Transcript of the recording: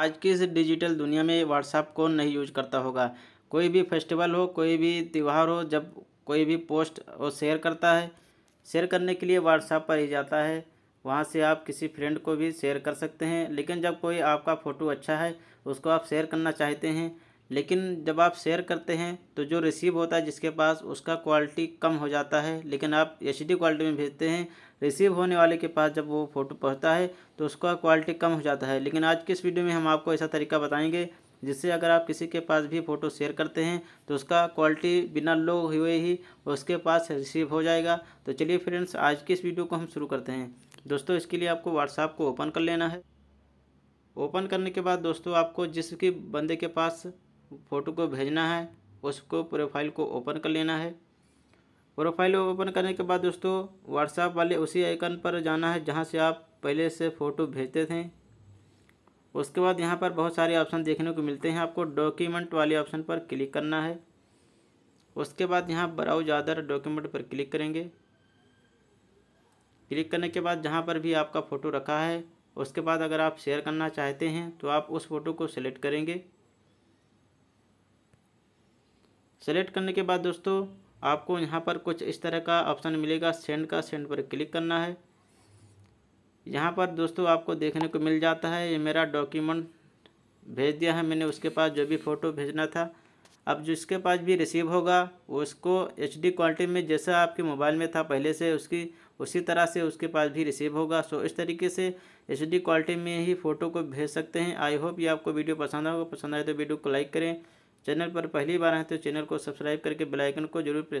आज की इस डिजिटल दुनिया में व्हाट्सएप कौन नहीं यूज करता होगा कोई भी फेस्टिवल हो कोई भी त्यौहार हो जब कोई भी पोस्ट वो शेयर करता है शेयर करने के लिए व्हाट्सअप पर ही जाता है वहाँ से आप किसी फ्रेंड को भी शेयर कर सकते हैं लेकिन जब कोई आपका फ़ोटो अच्छा है उसको आप शेयर करना चाहते हैं लेकिन जब आप शेयर करते हैं तो जो रिसीव होता है जिसके पास उसका क्वालिटी कम हो जाता है लेकिन आप एच क्वालिटी में भेजते हैं रिसीव होने वाले के पास जब वो फ़ोटो पहुंचता है तो उसका क्वालिटी कम हो जाता है लेकिन आज के इस वीडियो में हम आपको ऐसा तरीका बताएंगे जिससे अगर आप किसी के पास भी फ़ोटो शेयर करते हैं तो उसका क्वालिटी बिना लो हुए ही उसके पास रिसीव हो जाएगा तो चलिए फ्रेंड्स आज की इस वीडियो को हम शुरू करते हैं दोस्तों इसके लिए आपको व्हाट्सएप को ओपन कर लेना है ओपन करने के बाद दोस्तों आपको जिस बंदे के पास फ़ोटो को भेजना है उसको प्रोफाइल को ओपन कर लेना है प्रोफाइल ओपन करने के बाद दोस्तों व्हाट्सएप वाले उसी आइकन पर जाना है जहाँ से आप पहले से फ़ोटो भेजते थे उसके बाद यहाँ पर बहुत सारे ऑप्शन देखने को मिलते हैं आपको डॉक्यूमेंट वाले ऑप्शन पर क्लिक करना है उसके बाद यहाँ ब्राउज आदर डॉक्यूमेंट पर क्लिक करेंगे क्लिक करने के बाद जहाँ पर भी आपका फ़ोटो रखा है उसके बाद अगर आप शेयर करना चाहते हैं तो आप उस फ़ोटो को सिलेक्ट करेंगे सेलेक्ट करने के बाद दोस्तों आपको यहाँ पर कुछ इस तरह का ऑप्शन मिलेगा सेंड का सेंड पर क्लिक करना है यहाँ पर दोस्तों आपको देखने को मिल जाता है ये मेरा डॉक्यूमेंट भेज दिया है मैंने उसके पास जो भी फ़ोटो भेजना था अब जिसके पास भी रिसीव होगा उसको एच क्वालिटी में जैसा आपके मोबाइल में था पहले से उसकी उसी तरह से उसके पास भी रिसीव होगा सो इस तरीके से एच क्वालिटी में ही फ़ोटो को भेज सकते हैं आई होप ये आपको वीडियो पसंद आएगा पसंद आए तो वीडियो को लाइक करें चैनल पर पहली बार आए तो चैनल को सब्सक्राइब करके बेलाइकन को जरूर प्रेस